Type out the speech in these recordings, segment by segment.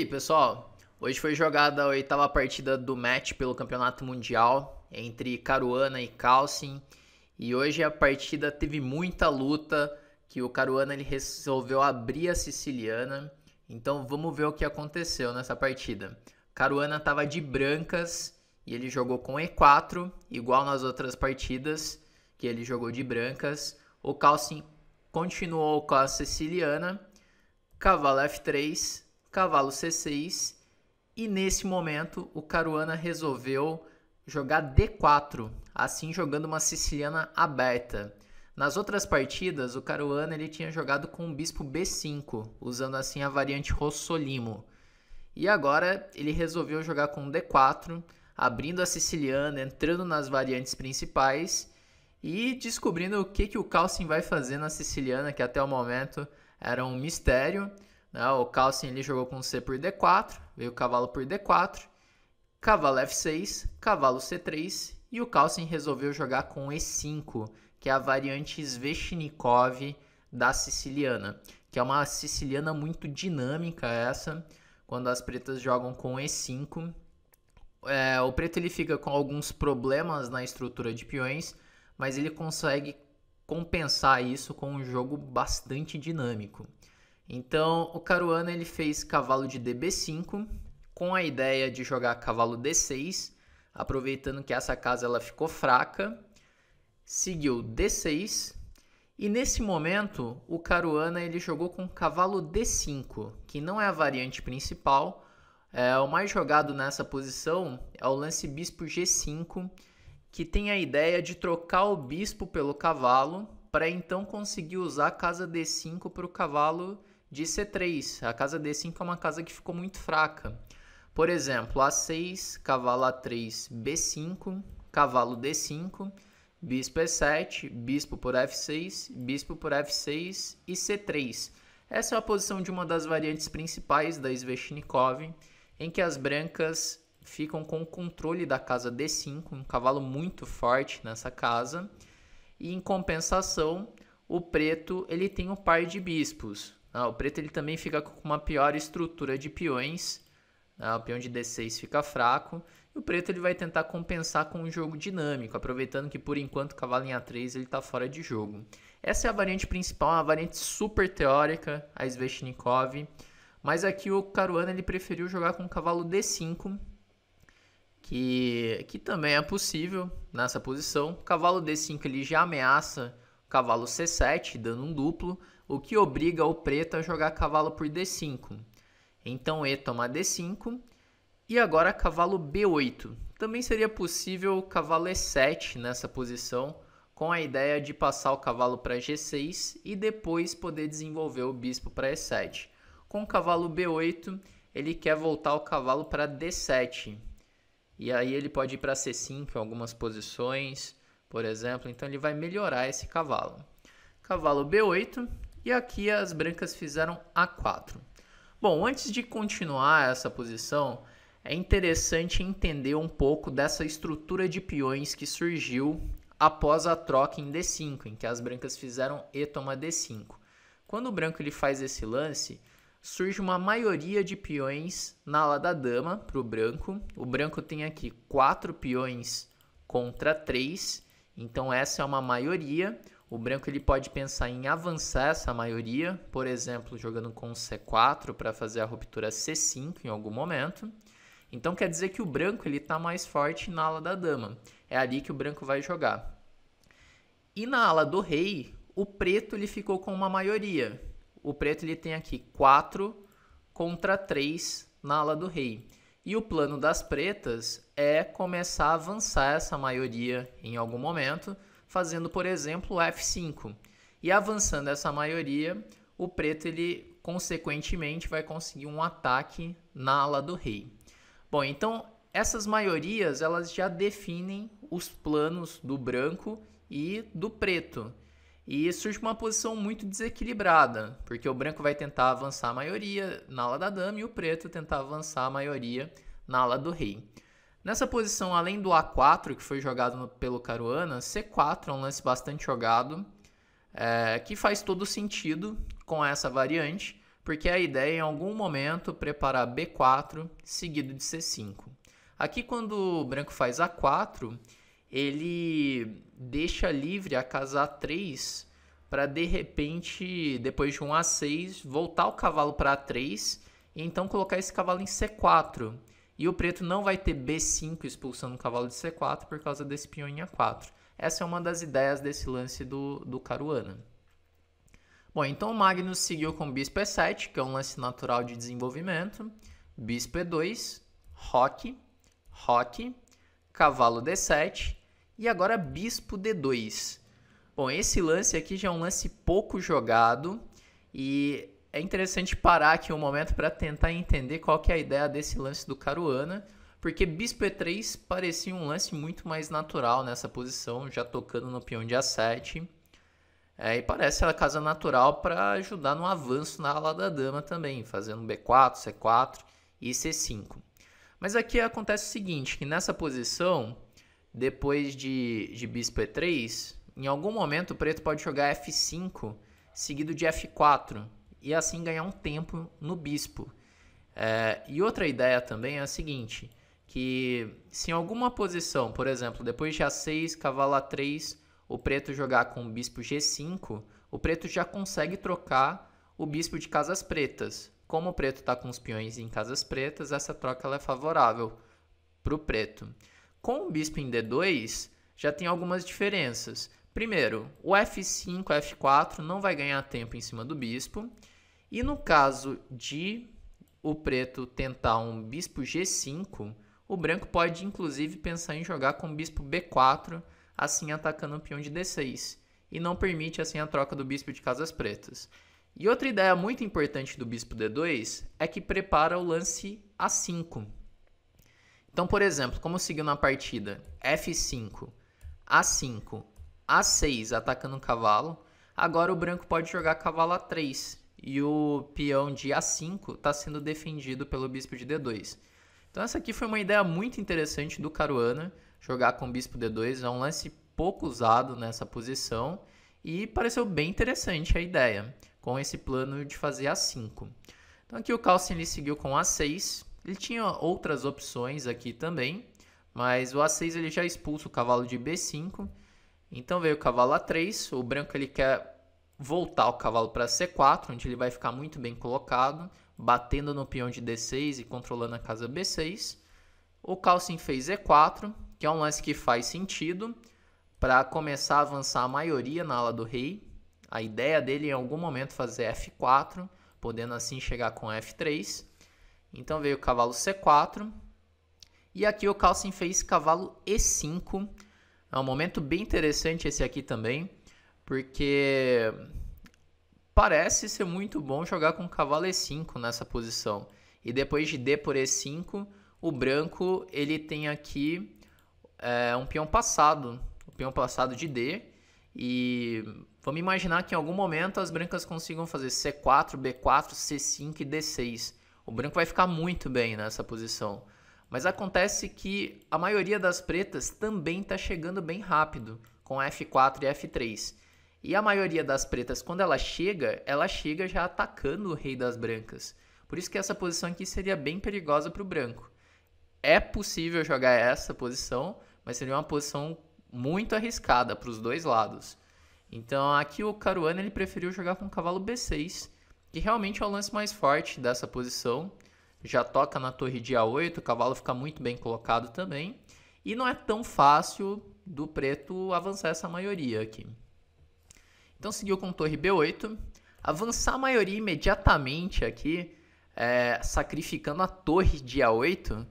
aí, pessoal? Hoje foi jogada a oitava partida do match pelo Campeonato Mundial entre Caruana e Calcin. E hoje a partida teve muita luta que o Caruana ele resolveu abrir a siciliana. Então vamos ver o que aconteceu nessa partida. Caruana estava de brancas e ele jogou com E4, igual nas outras partidas que ele jogou de brancas. O Calcin continuou com a siciliana, cavalo F3, cavalo C6 e nesse momento o Caruana resolveu jogar D4, assim jogando uma siciliana aberta. Nas outras partidas, o Caruana ele tinha jogado com o bispo B5, usando assim a variante Rossolimo. E agora ele resolveu jogar com D4, abrindo a siciliana, entrando nas variantes principais e descobrindo o que, que o Calcin vai fazer na siciliana, que até o momento era um mistério. Né? O Carlsen ele jogou com C por D4, veio o cavalo por D4, cavalo F6, cavalo C3 e o Carlsen resolveu jogar com E5, que é a variante Sveshnikov da siciliana, que é uma siciliana muito dinâmica essa, quando as pretas jogam com E5. É, o preto ele fica com alguns problemas na estrutura de peões, mas ele consegue compensar isso com um jogo bastante dinâmico. Então, o Caruana ele fez cavalo de DB5 com a ideia de jogar cavalo D6, aproveitando que essa casa ela ficou fraca. Seguiu D6 e nesse momento o Caruana ele jogou com cavalo D5, que não é a variante principal. É, o mais jogado nessa posição é o lance bispo G5, que tem a ideia de trocar o bispo pelo cavalo para então conseguir usar a casa D5 para o cavalo de C3. A casa D5 é uma casa que ficou muito fraca. Por exemplo, A6, cavalo A3, B5, cavalo D5, bispo E7, bispo por F6, bispo por F6 e C3. Essa é a posição de uma das variantes principais da Svechnikov, em que as brancas ficam com o controle da casa D5, um cavalo muito forte nessa casa, e em compensação, o preto ele tem um par de bispos, ah, o preto ele também fica com uma pior estrutura de peões. Ah, o peão de D6 fica fraco. E o preto ele vai tentar compensar com um jogo dinâmico, aproveitando que por enquanto o cavalo em A3 ele está fora de jogo. Essa é a variante principal, uma variante super teórica, a Sveshnikov. Mas aqui o Caruana ele preferiu jogar com o cavalo D5, que, que também é possível nessa posição. O cavalo D5 ele já ameaça o cavalo C7, dando um duplo, o que obriga o preto a jogar cavalo por D5. Então E toma D5 e agora cavalo B8. Também seria possível cavalo E7 nessa posição, com a ideia de passar o cavalo para G6 e depois poder desenvolver o bispo para E7. Com o cavalo B8, ele quer voltar o cavalo para D7. E aí ele pode ir para C5 em algumas posições, por exemplo. Então ele vai melhorar esse cavalo. Cavalo B8, e aqui as brancas fizeram A4. Bom, antes de continuar essa posição, é interessante entender um pouco dessa estrutura de peões que surgiu após a troca em D5, em que as brancas fizeram E toma D5. Quando o branco ele faz esse lance, surge uma maioria de peões na ala da dama para o branco. O branco tem aqui quatro peões contra três, então essa é uma maioria. O branco ele pode pensar em avançar essa maioria, por exemplo, jogando com C4 para fazer a ruptura C5 em algum momento. Então quer dizer que o branco ele está mais forte na ala da dama. É ali que o branco vai jogar. E na ala do rei, o preto ele ficou com uma maioria. O preto ele tem aqui 4 contra 3 na ala do rei. E o plano das pretas é começar a avançar essa maioria em algum momento fazendo, por exemplo, F5. E avançando essa maioria, o preto ele consequentemente vai conseguir um ataque na ala do rei. Bom, então essas maiorias elas já definem os planos do branco e do preto. E surge uma posição muito desequilibrada, porque o branco vai tentar avançar a maioria na ala da dama e o preto tentar avançar a maioria na ala do rei. Nessa posição, além do A4, que foi jogado no, pelo Caruana, C4 é um lance bastante jogado, é, que faz todo sentido com essa variante, porque a ideia é, em algum momento, preparar B4 seguido de C5. Aqui, quando o branco faz A4, ele deixa livre a casa A3 para, de repente, depois de um A6, voltar o cavalo para A3 e então colocar esse cavalo em C4 e o preto não vai ter B5 expulsando o cavalo de C4 por causa desse peão em A4. Essa é uma das ideias desse lance do, do Caruana. Bom, então o Magnus seguiu com bispo E7, que é um lance natural de desenvolvimento. Bispo E2, roque, roque, cavalo D7 e agora bispo D2. Bom, esse lance aqui já é um lance pouco jogado e é interessante parar aqui um momento para tentar entender qual que é a ideia desse lance do Caruana, porque Bispo E3 parecia um lance muito mais natural nessa posição, já tocando no peão de A7. É, e parece a casa natural para ajudar no avanço na ala da dama também, fazendo B4, C4 e C5. Mas aqui acontece o seguinte, que nessa posição, depois de, de bispo E3, em algum momento o preto pode jogar F5 seguido de F4, e assim ganhar um tempo no bispo. É, e outra ideia também é a seguinte, que se em alguma posição, por exemplo, depois de A6, cavalo A3, o preto jogar com o bispo G5, o preto já consegue trocar o bispo de casas pretas. Como o preto está com os peões em casas pretas, essa troca ela é favorável para o preto. Com o bispo em D2, já tem algumas diferenças. Primeiro, o F5, F4 não vai ganhar tempo em cima do bispo. E no caso de o preto tentar um bispo G5, o branco pode inclusive pensar em jogar com bispo B4, assim atacando o peão de D6, e não permite assim a troca do bispo de casas pretas. E outra ideia muito importante do bispo D2 é que prepara o lance A5. Então, por exemplo, como seguiu na partida F5, A5, A6 atacando o cavalo, agora o branco pode jogar cavalo A3, e o peão de A5 está sendo defendido pelo bispo de D2. Então essa aqui foi uma ideia muito interessante do Caruana, jogar com bispo D2, é um lance pouco usado nessa posição e pareceu bem interessante a ideia, com esse plano de fazer A5. Então aqui o Carlsen ele seguiu com A6, ele tinha outras opções aqui também, mas o A6 ele já expulsa o cavalo de B5, então veio o cavalo A3, o branco ele quer voltar o cavalo para C4, onde ele vai ficar muito bem colocado, batendo no peão de D6 e controlando a casa B6. O Calcin fez E4, que é um lance que faz sentido para começar a avançar a maioria na ala do rei. A ideia dele é em algum momento fazer F4, podendo assim chegar com F3. Então veio o cavalo C4. E aqui o Calcin fez cavalo E5. É um momento bem interessante esse aqui também porque parece ser muito bom jogar com cavalo e5 nessa posição. E depois de D por E5, o branco ele tem aqui é, um peão passado, o um peão passado de D. E vamos imaginar que em algum momento as brancas consigam fazer C4, B4, C5 e D6. O branco vai ficar muito bem nessa posição. Mas acontece que a maioria das pretas também está chegando bem rápido com F4 e F3. E a maioria das pretas, quando ela chega, ela chega já atacando o rei das brancas. Por isso que essa posição aqui seria bem perigosa para o branco. É possível jogar essa posição, mas seria uma posição muito arriscada para os dois lados. Então aqui o Caruana ele preferiu jogar com o cavalo B6, que realmente é o lance mais forte dessa posição. Já toca na torre de A8, o cavalo fica muito bem colocado também. E não é tão fácil do preto avançar essa maioria aqui. Então seguiu com torre B8. Avançar a maioria imediatamente aqui, é, sacrificando a torre de A8,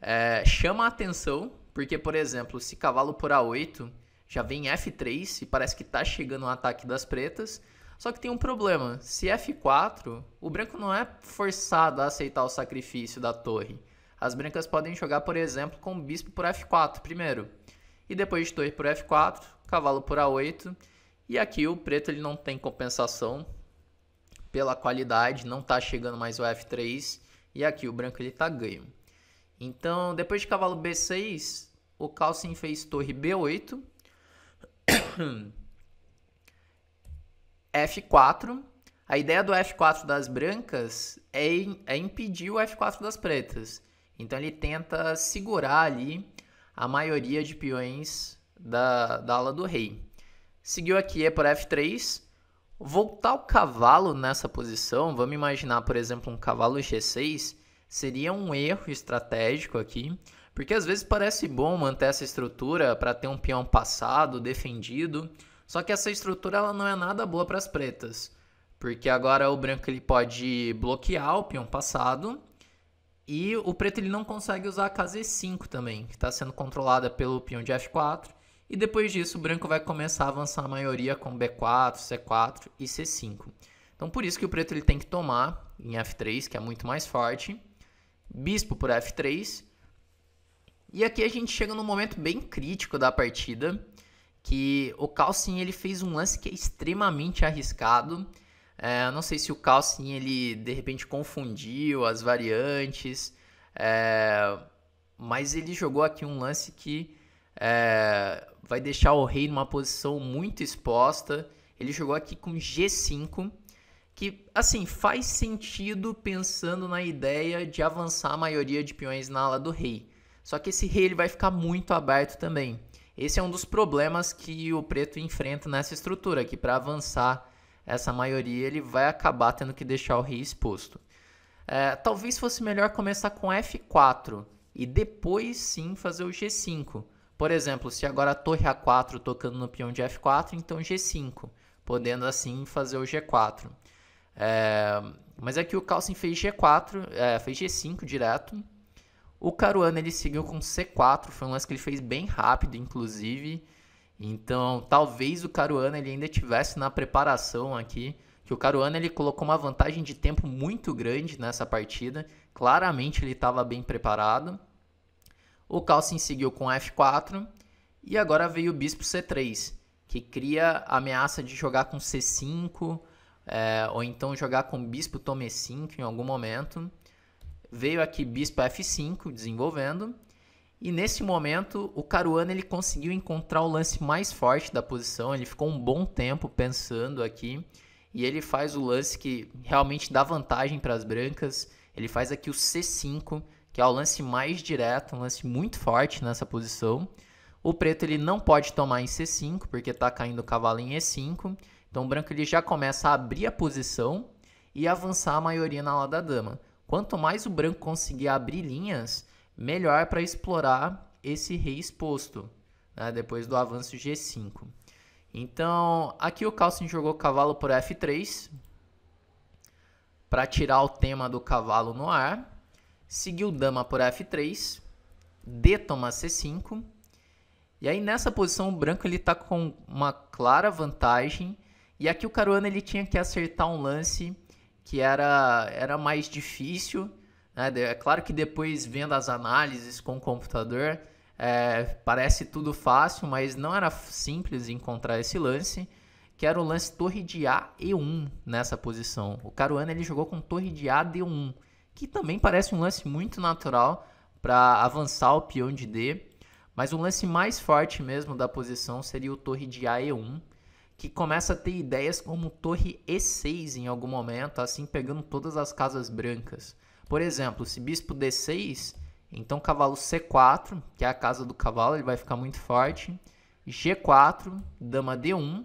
é, chama a atenção, porque, por exemplo, se cavalo por A8 já vem F3 e parece que está chegando o um ataque das pretas. Só que tem um problema. Se F4, o branco não é forçado a aceitar o sacrifício da torre. As brancas podem jogar, por exemplo, com o bispo por F4 primeiro. E depois de torre por F4, cavalo por A8 e aqui o preto ele não tem compensação pela qualidade, não está chegando mais o F3 e aqui o branco ele está ganho. Então, depois de cavalo B6, o Carlsen fez torre B8, F4. A ideia do F4 das brancas é, é impedir o F4 das pretas. Então ele tenta segurar ali a maioria de peões da, da ala do rei. Seguiu aqui E é por F3. Voltar o cavalo nessa posição, vamos imaginar, por exemplo, um cavalo G6, seria um erro estratégico aqui, porque às vezes parece bom manter essa estrutura para ter um peão passado, defendido, só que essa estrutura ela não é nada boa para as pretas, porque agora o branco ele pode bloquear o peão passado e o preto ele não consegue usar a casa E5 também, que está sendo controlada pelo peão de F4 e depois disso, o branco vai começar a avançar a maioria com B4, C4 e C5. Então, por isso que o preto ele tem que tomar em F3, que é muito mais forte. Bispo por F3. E aqui a gente chega num momento bem crítico da partida, que o Calcin ele fez um lance que é extremamente arriscado. É, não sei se o Calcin ele de repente confundiu as variantes, é, mas ele jogou aqui um lance que é, vai deixar o rei numa posição muito exposta. Ele jogou aqui com G5, que assim faz sentido pensando na ideia de avançar a maioria de peões na ala do rei. Só que esse rei ele vai ficar muito aberto também. Esse é um dos problemas que o preto enfrenta nessa estrutura, que para avançar essa maioria ele vai acabar tendo que deixar o rei exposto. É, talvez fosse melhor começar com F4 e depois sim fazer o G5 por exemplo, se agora a torre A4 tocando no peão de F4, então G5, podendo assim fazer o G4. É, mas aqui é o Carlsen fez G4, é, fez G5 direto. O Caruana ele seguiu com C4, foi um lance que ele fez bem rápido, inclusive. Então, talvez o Caruana ele ainda tivesse na preparação aqui, que o Caruana ele colocou uma vantagem de tempo muito grande nessa partida. Claramente ele estava bem preparado. O Calcin seguiu com F4 e agora veio o bispo C3, que cria a ameaça de jogar com C5 é, ou então jogar com bispo tome 5 em algum momento. Veio aqui bispo F5 desenvolvendo e nesse momento o Caruana ele conseguiu encontrar o lance mais forte da posição, ele ficou um bom tempo pensando aqui e ele faz o lance que realmente dá vantagem para as brancas. Ele faz aqui o C5 que é o lance mais direto, um lance muito forte nessa posição. O preto ele não pode tomar em C5, porque está caindo o cavalo em E5. Então o branco ele já começa a abrir a posição e avançar a maioria na ala da dama. Quanto mais o branco conseguir abrir linhas, melhor para explorar esse rei exposto, né? depois do avanço G5. Então, aqui o Carlsen jogou o cavalo por F3, para tirar o tema do cavalo no ar seguiu dama por f3, d toma c5. E aí nessa posição o branco ele tá com uma clara vantagem. E aqui o Caruana ele tinha que acertar um lance que era, era mais difícil. Né? É claro que depois vendo as análises com o computador é, parece tudo fácil, mas não era simples encontrar esse lance. Que era o lance torre de A e 1 nessa posição. O Caruana ele jogou com torre de A de 1 que também parece um lance muito natural para avançar o peão de D. Mas o lance mais forte mesmo da posição seria o torre de AE1, que começa a ter ideias como torre E6 em algum momento, assim pegando todas as casas brancas. Por exemplo, se bispo D6, então cavalo C4, que é a casa do cavalo, ele vai ficar muito forte. G4, dama D1,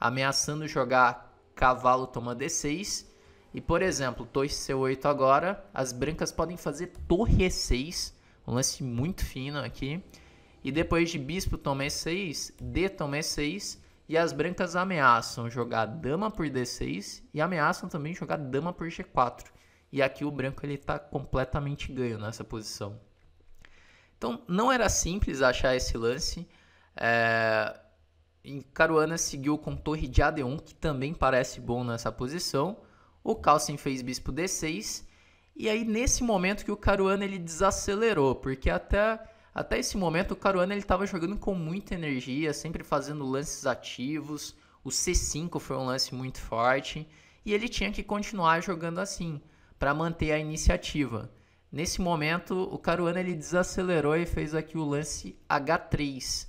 ameaçando jogar cavalo toma D6 e, por exemplo, torre C8 agora, as brancas podem fazer torre E6, um lance muito fino aqui. E depois de bispo toma E6, D toma E6, e as brancas ameaçam jogar dama por D6 e ameaçam também jogar dama por G4. E aqui o branco ele está completamente ganho nessa posição. Então não era simples achar esse lance. É... E Caruana seguiu com torre de AD1, que também parece bom nessa posição o Carlsen fez bispo D6, e aí nesse momento que o Caruana ele desacelerou, porque até, até esse momento o Caruana ele estava jogando com muita energia, sempre fazendo lances ativos, o C5 foi um lance muito forte, e ele tinha que continuar jogando assim, para manter a iniciativa. Nesse momento, o Caruana ele desacelerou e fez aqui o lance H3,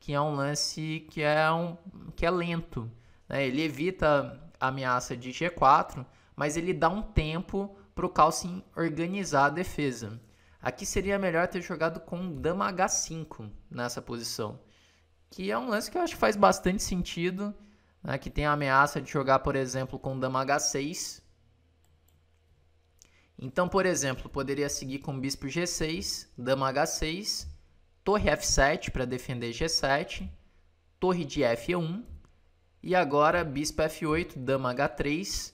que é um lance que é, um, que é lento. Né? Ele evita ameaça de G4, mas ele dá um tempo para o Carlsen organizar a defesa. Aqui seria melhor ter jogado com dama H5 nessa posição, que é um lance que eu acho que faz bastante sentido, né? que tem a ameaça de jogar, por exemplo, com dama H6. Então, por exemplo, poderia seguir com bispo G6, dama H6, torre F7 para defender G7, torre de F1 e agora bispo f8, dama h3,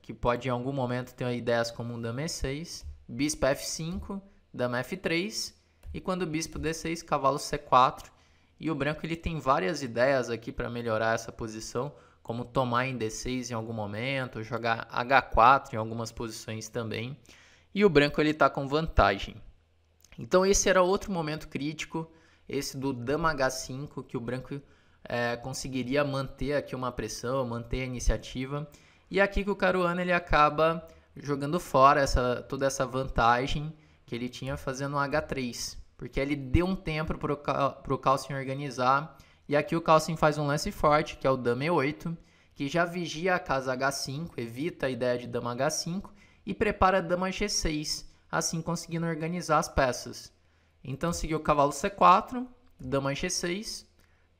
que pode em algum momento ter ideias como um dama e6, bispo f5, dama f3, e quando o bispo d6, cavalo c4. E o branco ele tem várias ideias aqui para melhorar essa posição, como tomar em d6 em algum momento, jogar h4 em algumas posições também. E o branco ele está com vantagem. Então esse era outro momento crítico, esse do dama h5 que o branco é, conseguiria manter aqui uma pressão, manter a iniciativa. E é aqui que o Caruana ele acaba jogando fora essa, toda essa vantagem que ele tinha fazendo um H3, porque ele deu um tempo para o Calcin organizar. E aqui o Calcin faz um lance forte, que é o Dama E8, que já vigia a casa H5, evita a ideia de Dama H5 e prepara a Dama G6, assim conseguindo organizar as peças. Então seguiu o cavalo C4, Dama G6,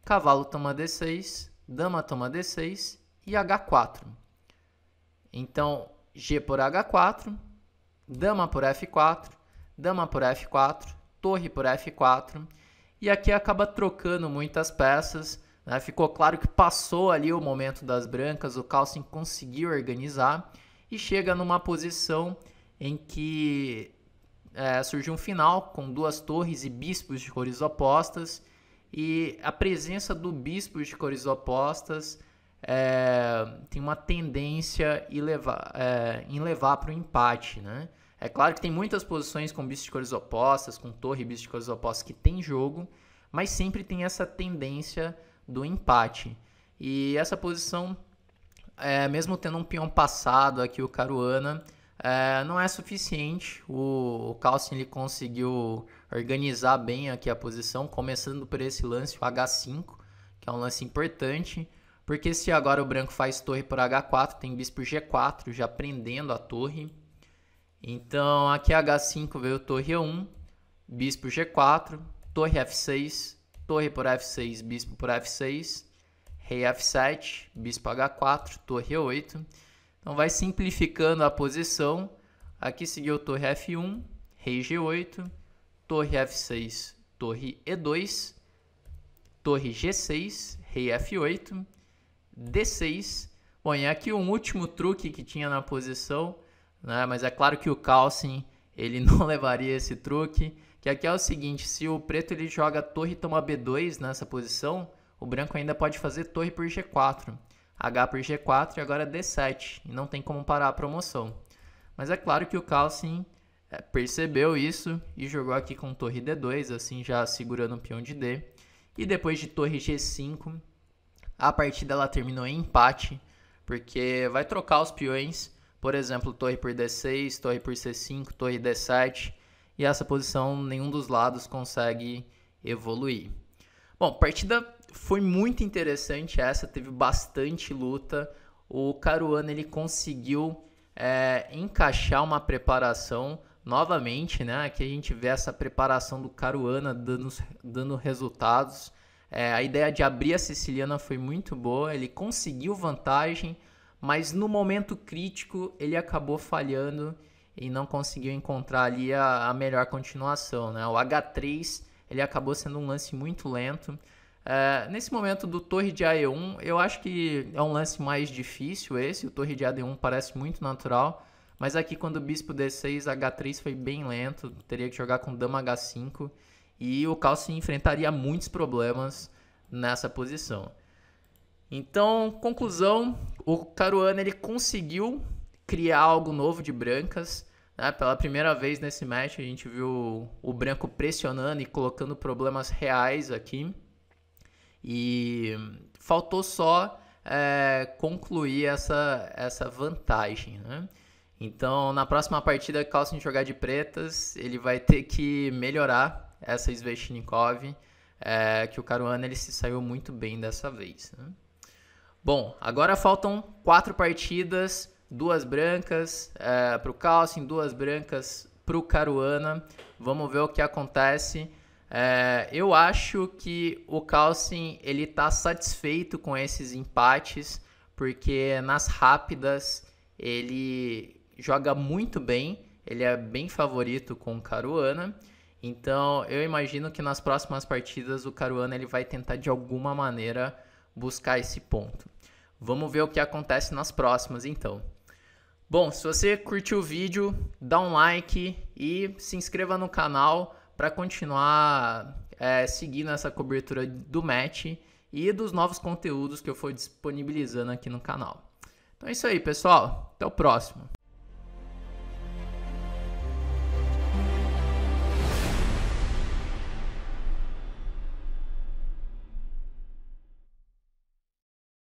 Cavalo toma D6, dama toma D6 e H4. Então, G por H4, dama por F4, dama por F4, torre por F4. E aqui acaba trocando muitas peças. Né? Ficou claro que passou ali o momento das brancas, o Carlsen conseguiu organizar e chega numa posição em que é, surge um final com duas torres e bispos de cores opostas e a presença do bispo de cores opostas é, tem uma tendência em levar, é, em levar para o empate, né? É claro que tem muitas posições com bispos de cores opostas, com torre e bispos de cores opostas que tem jogo, mas sempre tem essa tendência do empate. E essa posição, é, mesmo tendo um peão passado aqui, o Caruana, é, não é suficiente. O, o Carlsen ele conseguiu organizar bem aqui a posição, começando por esse lance, o H5, que é um lance importante, porque se agora o branco faz torre por H4, tem bispo G4 já prendendo a torre. Então aqui H5 veio torre E1, bispo G4, torre F6, torre por F6, bispo por F6, rei F7, bispo H4, torre E8. Então vai simplificando a posição. Aqui seguiu torre F1, rei G8, torre F6, torre E2, torre G6, rei F8, D6. Bom, e aqui um último truque que tinha na posição, né? mas é claro que o Carlsen ele não levaria esse truque, que aqui é o seguinte, se o preto ele joga torre e toma B2 nessa posição, o branco ainda pode fazer torre por G4. H por G4 e agora D7, e não tem como parar a promoção. Mas é claro que o Carlsen é, percebeu isso e jogou aqui com torre D2, assim já segurando o peão de D. E depois de torre G5, a partida ela terminou em empate, porque vai trocar os peões, por exemplo, torre por D6, torre por C5, torre D7, e essa posição nenhum dos lados consegue evoluir. Bom, partida foi muito interessante essa, teve bastante luta. O Caruana ele conseguiu é, encaixar uma preparação novamente, né? Aqui a gente vê essa preparação do Caruana dando, dando resultados. É, a ideia de abrir a siciliana foi muito boa, ele conseguiu vantagem, mas no momento crítico ele acabou falhando e não conseguiu encontrar ali a, a melhor continuação, né? O H3 ele acabou sendo um lance muito lento. É, nesse momento do torre de AE1, eu acho que é um lance mais difícil esse. O torre de AD1 parece muito natural. Mas aqui quando o bispo D6, H3 foi bem lento. Teria que jogar com dama H5. E o Calci enfrentaria muitos problemas nessa posição. Então, conclusão, o Caruana ele conseguiu criar algo novo de brancas. Né? Pela primeira vez nesse match, a gente viu o branco pressionando e colocando problemas reais aqui. E faltou só é, concluir essa, essa vantagem. Né? Então, na próxima partida, Carlsen jogar de pretas, ele vai ter que melhorar essa Svechnikov, é, que o Caruana ele se saiu muito bem dessa vez. Né? Bom, agora faltam quatro partidas, duas brancas é, para o Carlsen, duas brancas para o Caruana. Vamos ver o que acontece. É, eu acho que o Carlsen ele tá satisfeito com esses empates, porque nas rápidas ele joga muito bem, ele é bem favorito com o Caruana. Então, eu imagino que nas próximas partidas o Caruana ele vai tentar de alguma maneira buscar esse ponto. Vamos ver o que acontece nas próximas, então. Bom, se você curtiu o vídeo, dá um like e se inscreva no canal para continuar é, seguindo essa cobertura do match e dos novos conteúdos que eu for disponibilizando aqui no canal. Então é isso aí, pessoal. Até o próximo.